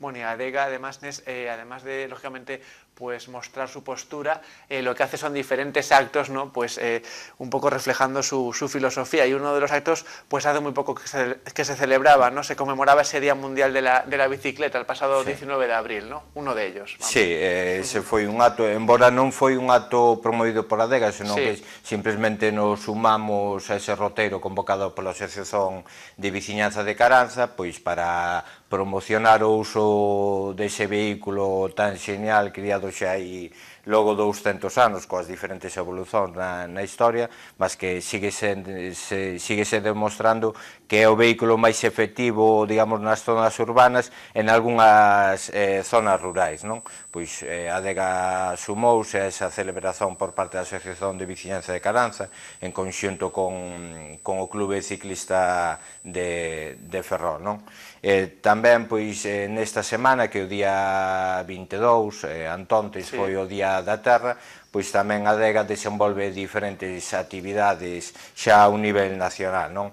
Bueno, y ADEGA además, eh, además de, lógicamente, pues mostrar su postura, eh, lo que hace son diferentes actos, ¿no? Pues eh, un poco reflejando su, su, filosofía. Y uno de los actos, pues hace muy poco que se, que se celebraba, ¿no? Se conmemoraba ese Día Mundial de la, de la Bicicleta, el pasado sí. 19 de abril, ¿no? Uno de ellos. Vamos. Sí, eh, ese foi un acto, embora non foi un acto promovido por ADEGA, senón sí. que simplemente nos sumamos a ese roteiro convocado pola Asociación de Viciñanza de Caranza, pois para promocionar o uso dese vehículo tan genial criado eu já e logo 200 anos coas diferentes evolucións na, na historia, mas que sigue se, se, sigue se demostrando que é o vehículo máis efectivo, digamos, nas zonas urbanas en algunhas eh, zonas rurais, non? Pois eh, a Dega sumouse a esa celebración por parte da Asociación de Vicinanza de Caranza en conxunto con, con o Clube Ciclista de, de Ferrol, non? Eh, tamén, pois, eh, nesta semana, que o día 22, eh, Antontes sí. foi o día da, da terra, pois tamén a adega desenvolve diferentes actividades xa a un nivel nacional, non?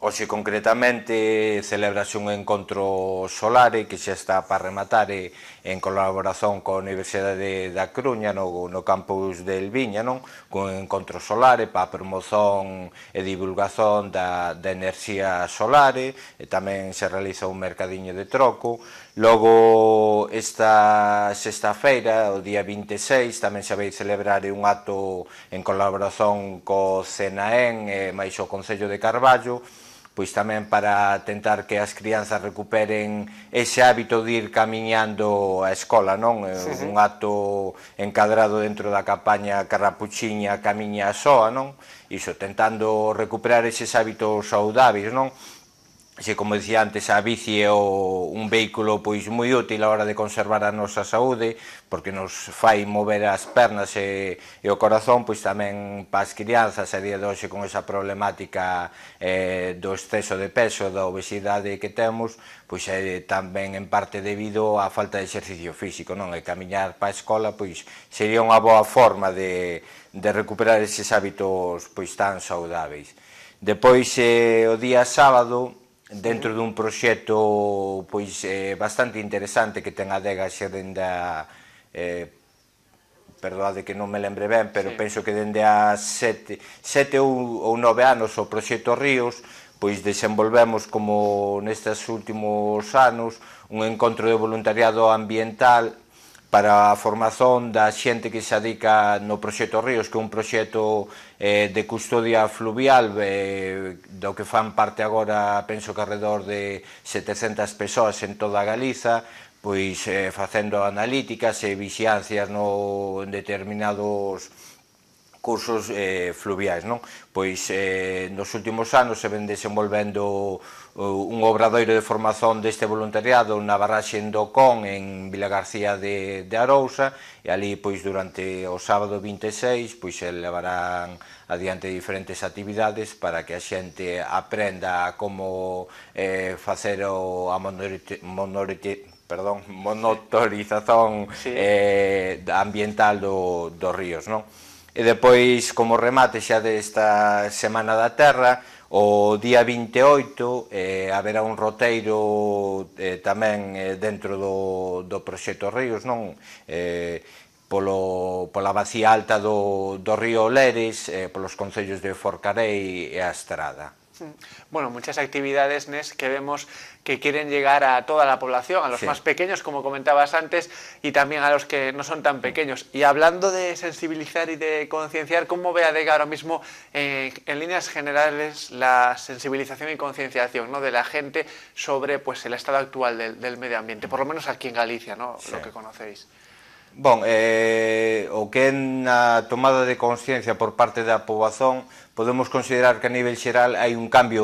Oxe, concretamente, celebrase un encontro solare que xa está para rematar en colaboración coa Universidade da Coruña no, no campus de Viña, non? Con un encontro solare para a promoción e divulgación da, da enerxía solare, e tamén se realiza un mercadiño de troco. Logo, esta sexta feira, o día 26, tamén se vai celebrar un acto en colaboración co CENAEN e máis o Concello de Carballo, pois tamén para tentar que as crianzas recuperen ese hábito de ir camiñando á escola, non? Sí, sí. Un acto encadrado dentro da campaña Carrapuchiña Camiña Soa, non? Iso, tentando recuperar eses hábitos saudáveis, non? se como dicía antes a bici é o, un vehículo pois moi útil a hora de conservar a nosa saúde porque nos fai mover as pernas e, e o corazón pois tamén para as crianzas a día de hoxe con esa problemática eh, do exceso de peso da obesidade que temos pois é tamén en parte debido á falta de exercicio físico non e camiñar para a escola pois sería unha boa forma de, de recuperar eses hábitos pois tan saudáveis Depois, eh, o día sábado, dentro dun proxecto pois eh, bastante interesante que ten a Dega xa dende a eh, perdoade que non me lembre ben, pero sí. penso que dende a sete, sete ou, ou nove anos o proxecto Ríos pois desenvolvemos como nestes últimos anos un encontro de voluntariado ambiental para a formación da xente que se adica no proxecto Ríos, que é un proxecto eh, de custodia fluvial eh, do que fan parte agora, penso que alrededor de 700 persoas en toda a Galiza, pois eh, facendo analíticas e vixiancias no, en determinados cursos eh, fluviais. Non? Pois eh, nos últimos anos se ven desenvolvendo eh, un obradoiro de formación deste voluntariado na barraxe en Docón, en Vila García de, de Arousa, e ali pois durante o sábado 26 pois se levarán adiante diferentes actividades para que a xente aprenda como eh, facer o, a monorite, monorite, perdón, monotorización sí. eh, ambiental do, dos ríos, non? E depois, como remate xa desta Semana da Terra, o día 28 eh, haberá un roteiro eh, tamén eh, dentro do, do Proxecto Ríos, non? Eh, polo, pola vacía alta do, do río Oleres, eh, polos concellos de Forcarei e a Estrada. Mm. Bueno, muchas actividades, Nes, que vemos que quieren llegar a toda la población, a los más pequeños, como comentabas antes, y también a los que no son tan pequeños. Y hablando de sensibilizar y de concienciar, ¿cómo ve ADEGA ahora mismo, eh, en líneas generales, la sensibilización y concienciación ¿no? de la gente sobre pues, el estado actual del, medio ambiente? Por lo menos aquí en Galicia, ¿no? lo que conocéis. Bon, eh, o que é na tomada de conciencia por parte da poboazón podemos considerar que a nivel xeral hai un cambio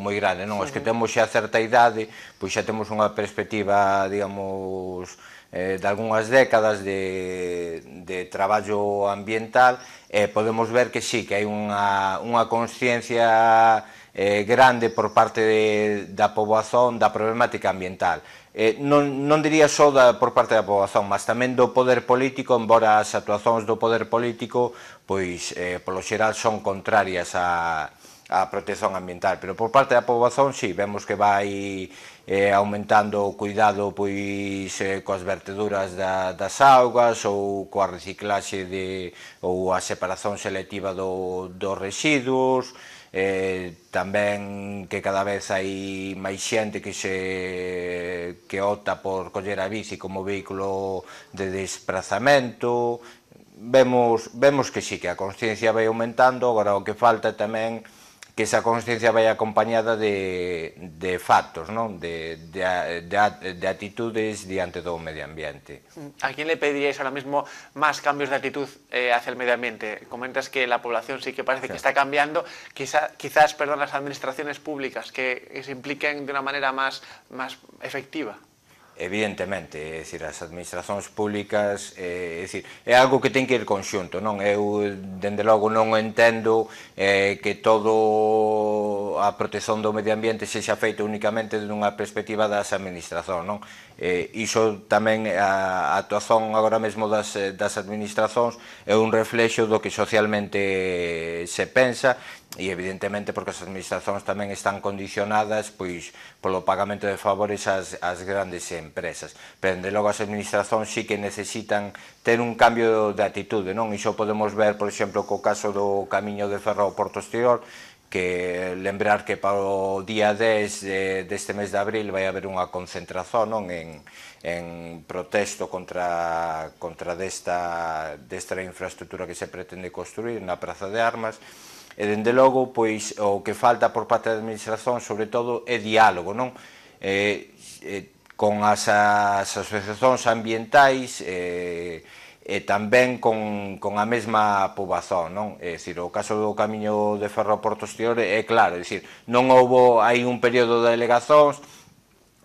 moi grande, non? Sí. Os que temos xa certa idade, pois xa temos unha perspectiva, digamos, eh, de algunhas décadas de, de traballo ambiental, eh, podemos ver que sí, que hai unha, unha conciencia eh, grande por parte de, da poboazón da problemática ambiental eh, non, non diría só da, por parte da poboación, mas tamén do poder político, embora as actuacións do poder político, pois, eh, polo xeral, son contrarias a, a protección ambiental, pero por parte da poboación, si, sí, vemos que vai eh, aumentando o cuidado pois eh, coas verteduras da, das augas ou coa reciclaxe de, ou a separación selectiva do, dos residuos, eh, tamén que cada vez hai máis xente que se que opta por coller a bici como vehículo de desplazamento vemos vemos que sí que a consciencia vai aumentando agora o que falta tamén é que esa conciencia vaya acompañada de, factos, ¿no? de, de, de, actitudes diante medio ambiente. ¿A quién le pediríais ahora mismo más cambios de actitud eh, hacia el medio ambiente? Comentas que la población sí que parece que está cambiando, Quizá, quizás perdón, las administraciones públicas que se impliquen de una manera más, más efectiva. evidentemente, é dicir, as administracións públicas, é, é dicir, é algo que ten que ir conxunto, non? Eu, dende logo, non entendo eh, que todo a protección do medio ambiente sexa feito únicamente dunha perspectiva das administracións, non? Eh, iso tamén, a, a actuación agora mesmo das, das administracións é un reflexo do que socialmente se pensa e evidentemente porque as administracións tamén están condicionadas pois polo pagamento de favores ás, ás grandes empresas. Pero, de logo, as administracións sí que necesitan ter un cambio de atitude, non? Iso podemos ver, por exemplo, co caso do camiño de ferro ao Porto Exterior, que lembrar que para o día 10 de, deste mes de abril vai haber unha concentración non en, en protesto contra, contra desta, desta infraestructura que se pretende construir na Praza de Armas, e dende logo pois o que falta por parte da administración sobre todo é diálogo, non? Eh, eh con as, as asociacións ambientais eh, e tamén con, con a mesma pobazón, non? É dicir, o caso do camiño de ferro a Porto Exterior é claro, é dicir, non houbo aí un período de delegazóns,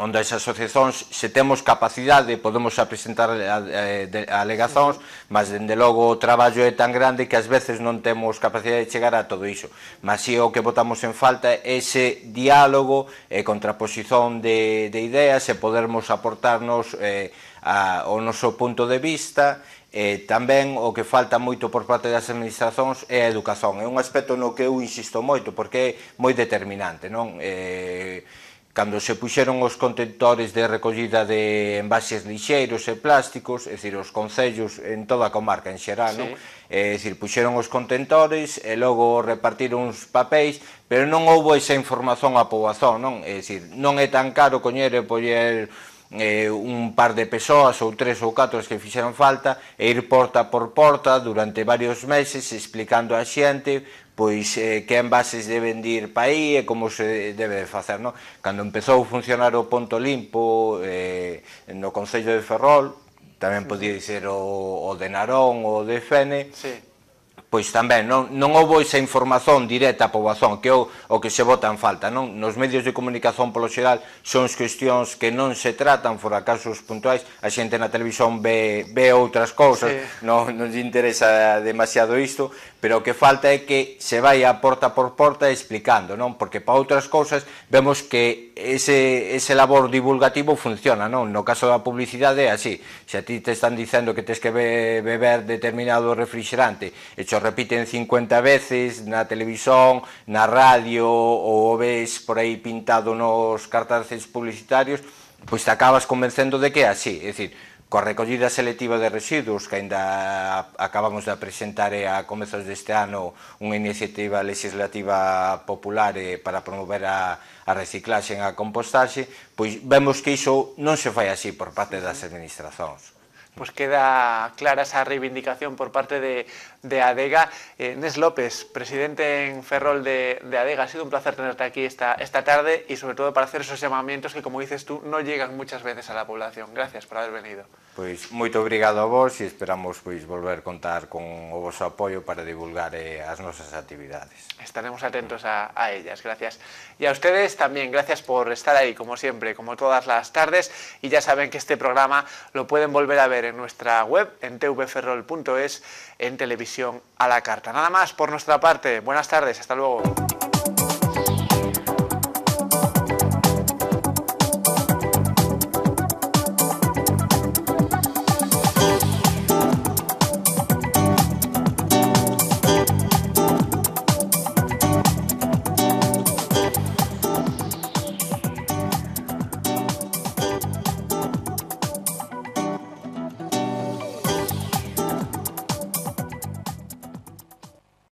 onde as asociacións se temos capacidade podemos apresentar eh, alegazóns, mas dende logo o traballo é tan grande que ás veces non temos capacidade de chegar a todo iso. Mas si o que votamos en falta é ese diálogo e contraposición de, de ideas e podermos aportarnos eh, a, o noso punto de vista e tamén o que falta moito por parte das administracións é a educación. É un aspecto no que eu insisto moito porque é moi determinante, non? Eh, Cando se puxeron os contentores de recollida de envases lixeiros e plásticos, é dicir, os concellos en toda a comarca en xeral, sí. non? É dicir, puxeron os contentores e logo repartiron uns papéis, pero non houbo esa información á poboazón, non? É dicir, non é tan caro coñer e poñer eh, un par de persoas ou tres ou catro que fixeron falta e ir porta por porta durante varios meses explicando a xente pois eh, que envases deben de ir pa aí e como se debe de facer, non? Cando empezou a funcionar o Ponto Limpo eh, no Concello de Ferrol, tamén podía ser o, o de Narón ou o de Fene, sí pois tamén non, non houbo esa información directa á poboación, que é o, o que se vota en falta. Non? Nos medios de comunicación polo xeral son as cuestións que non se tratan fora casos puntuais, a xente na televisión ve, ve outras cousas, sí. non, non interesa demasiado isto, pero o que falta é que se vai a porta por porta explicando, non? porque para outras cousas vemos que ese, ese labor divulgativo funciona, non? no caso da publicidade é así, se a ti te están dicendo que tens que beber determinado refrigerante, e repiten 50 veces na televisión, na radio, ou o ves por aí pintado nos cartaces publicitarios, pois te acabas convencendo de que é así, é dicir, coa recollida selectiva de residuos que aínda acabamos de presentar a comezos deste ano unha iniciativa legislativa popular eh, para promover a, a reciclaxe e a compostaxe, pois vemos que iso non se fai así por parte das administrazóns. pues queda clara esa reivindicación por parte de, ADEGA. Eh, López, presidente en Ferrol de, ADEGA, ha sido un placer tenerte aquí esta tarde y sobre todo para hacer esos llamamientos que, como dices tú, no llegan muchas veces a la población. Gracias por haber venido. Pues moito obrigado a vos y e esperamos volver volver contar con o vosso para divulgar nuestras eh, actividades. Estaremos atentos a, a ellas, gracias. Y a ustedes también, gracias por estar ahí, como siempre, como todas las tardes. Y ya saben que este programa lo pueden volver a ver en nuestra web, en tvferrol.es, en televisión a la carta. Nada más por nuestra parte. Buenas tardes, hasta luego.